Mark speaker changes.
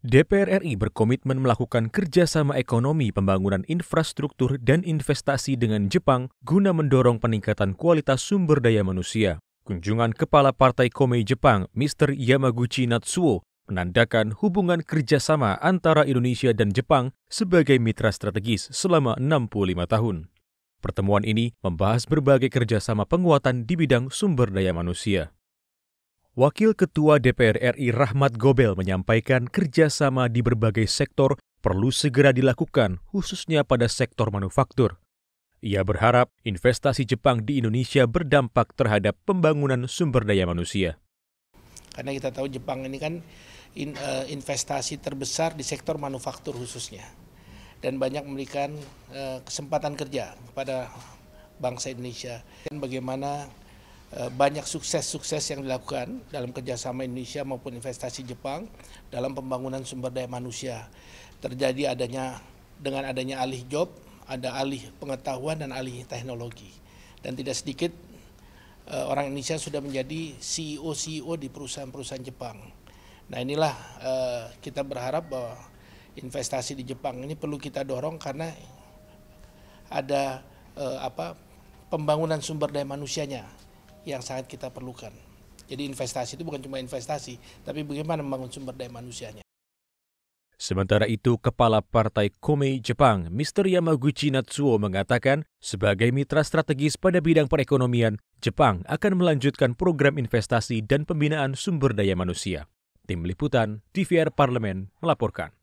Speaker 1: DPR RI berkomitmen melakukan kerjasama ekonomi pembangunan infrastruktur dan investasi dengan Jepang guna mendorong peningkatan kualitas sumber daya manusia. Kunjungan Kepala Partai Komei Jepang, Mr. Yamaguchi Natsuo, menandakan hubungan kerjasama antara Indonesia dan Jepang sebagai mitra strategis selama 65 tahun. Pertemuan ini membahas berbagai kerjasama penguatan di bidang sumber daya manusia. Wakil Ketua DPR RI Rahmat Gobel menyampaikan kerjasama di berbagai sektor perlu segera dilakukan, khususnya pada sektor manufaktur. Ia berharap investasi Jepang di Indonesia berdampak terhadap pembangunan sumber daya manusia.
Speaker 2: Karena kita tahu Jepang ini kan eh, investasi terbesar di sektor manufaktur khususnya dan banyak memberikan eh, kesempatan kerja kepada bangsa Indonesia. Dan bagaimana Eh, banyak sukses-sukses yang dilakukan dalam kerjasama Indonesia maupun investasi Jepang dalam pembangunan sumber daya manusia. Terjadi adanya dengan adanya alih job, ada alih pengetahuan dan alih teknologi. Dan tidak sedikit eh, orang Indonesia sudah menjadi CEO-CEO di perusahaan-perusahaan Jepang. Nah inilah eh, kita berharap bahwa investasi di Jepang ini perlu kita dorong karena ada apa pembangunan sumber daya manusianya yang sangat kita perlukan. Jadi investasi itu bukan cuma investasi, tapi bagaimana membangun sumber daya manusianya.
Speaker 1: Sementara itu, Kepala Partai Komei Jepang, Mr. Yamaguchi Natsuo mengatakan, sebagai mitra strategis pada bidang perekonomian, Jepang akan melanjutkan program investasi dan pembinaan sumber daya manusia. Tim Liputan, TVR Parlemen melaporkan.